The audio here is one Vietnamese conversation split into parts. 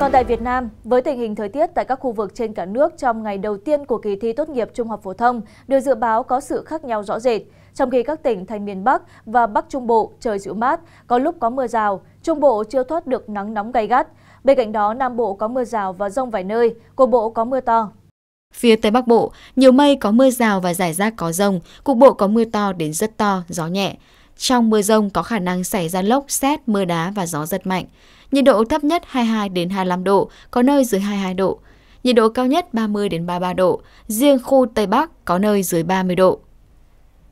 Còn tại Việt Nam, với tình hình thời tiết tại các khu vực trên cả nước trong ngày đầu tiên của kỳ thi tốt nghiệp trung học phổ thông được dự báo có sự khác nhau rõ rệt. Trong khi các tỉnh thành miền Bắc và Bắc Trung Bộ trời dịu mát, có lúc có mưa rào, Trung Bộ chưa thoát được nắng nóng gay gắt. Bên cạnh đó, Nam Bộ có mưa rào và rông vài nơi, cục bộ có mưa to. Phía Tây Bắc Bộ, nhiều mây có mưa rào và rải rác có rông, cục bộ có mưa to đến rất to, gió nhẹ. Trong mưa rông có khả năng xảy ra lốc, xét, mưa đá và gió giật mạnh. Nhiệt độ thấp nhất 22 25 độ, có nơi dưới 22 độ. Nhiệt độ cao nhất 30 33 độ, riêng khu Tây Bắc có nơi dưới 30 độ.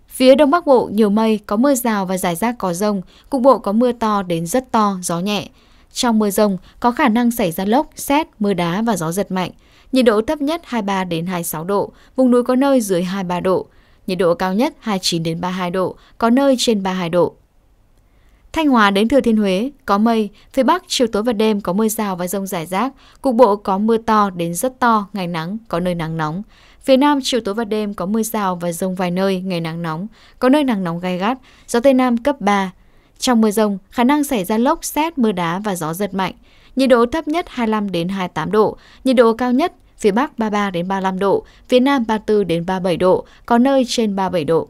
Phía Đông Bắc Bộ nhiều mây, có mưa rào và rải rác có rông, cục bộ có mưa to đến rất to, gió nhẹ. Trong mưa rông có khả năng xảy ra lốc, xét, mưa đá và gió giật mạnh. Nhiệt độ thấp nhất 23 đến 26 độ, vùng núi có nơi dưới 23 độ nhiệt độ cao nhất 29 đến 32 độ, có nơi trên 32 độ. Thanh Hóa đến Thừa Thiên Huế, có mây, phía Bắc chiều tối và đêm có mưa rào và rông rải rác, cục bộ có mưa to đến rất to, ngày nắng, có nơi nắng nóng. Phía Nam chiều tối và đêm có mưa rào và rông vài nơi, ngày nắng nóng, có nơi nắng nóng gai gắt, gió Tây Nam cấp 3. Trong mưa rông, khả năng xảy ra lốc, xét, mưa đá và gió giật mạnh. Nhiệt độ thấp nhất 25 đến 28 độ, nhiệt độ cao nhất phía Bắc 33 đến 35 độ, phía Nam 34 đến 37 độ, có nơi trên 37 độ.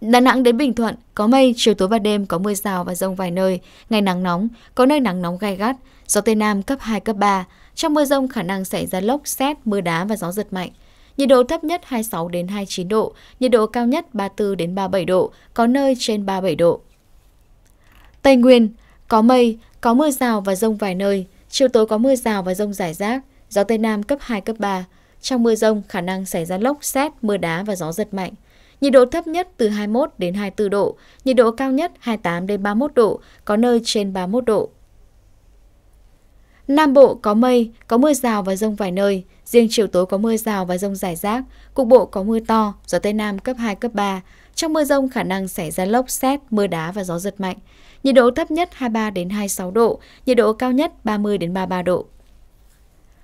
Đà Nẵng đến Bình Thuận, có mây, chiều tối và đêm có mưa rào và rông vài nơi, ngày nắng nóng, có nơi nắng nóng gai gắt, gió Tây Nam cấp 2, cấp 3. Trong mưa rông khả năng xảy ra lốc, xét, mưa đá và gió giật mạnh. Nhiệt độ thấp nhất 26 đến 29 độ, nhiệt độ cao nhất 34 đến 37 độ, có nơi trên 37 độ. Tây Nguyên, có mây, có mưa rào và rông vài nơi, chiều tối có mưa rào và rông rải rác, gió Tây Nam cấp 2, cấp 3. Trong mưa rông khả năng xảy ra lốc, xét, mưa đá và gió giật mạnh. Nhiệt độ thấp nhất từ 21 đến 24 độ, nhiệt độ cao nhất 28 đến 31 độ, có nơi trên 31 độ. Nam Bộ có mây, có mưa rào và rông vài nơi, riêng chiều tối có mưa rào và rông rải rác, cục bộ có mưa to, gió Tây Nam cấp 2, cấp 3. Trong mưa rông khả năng xảy ra lốc, xét, mưa đá và gió giật mạnh. Nhiệt độ thấp nhất 23 đến 26 độ, nhiệt độ cao nhất 30 đến 33 độ.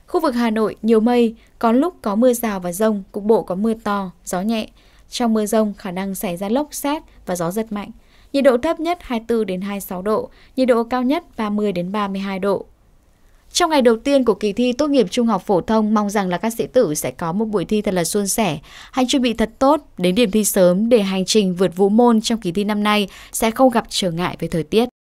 Khu vực Hà Nội nhiều mây, có lúc có mưa rào và rông, cục bộ có mưa to, gió nhẹ. Trong mưa rông khả năng xảy ra lốc xét và gió giật mạnh. Nhiệt độ thấp nhất 24 đến 26 độ, nhiệt độ cao nhất 30 đến 32 độ. Trong ngày đầu tiên của kỳ thi tốt nghiệp trung học phổ thông, mong rằng là các sĩ tử sẽ có một buổi thi thật là suôn sẻ. Hãy chuẩn bị thật tốt, đến điểm thi sớm để hành trình vượt vũ môn trong kỳ thi năm nay sẽ không gặp trở ngại về thời tiết.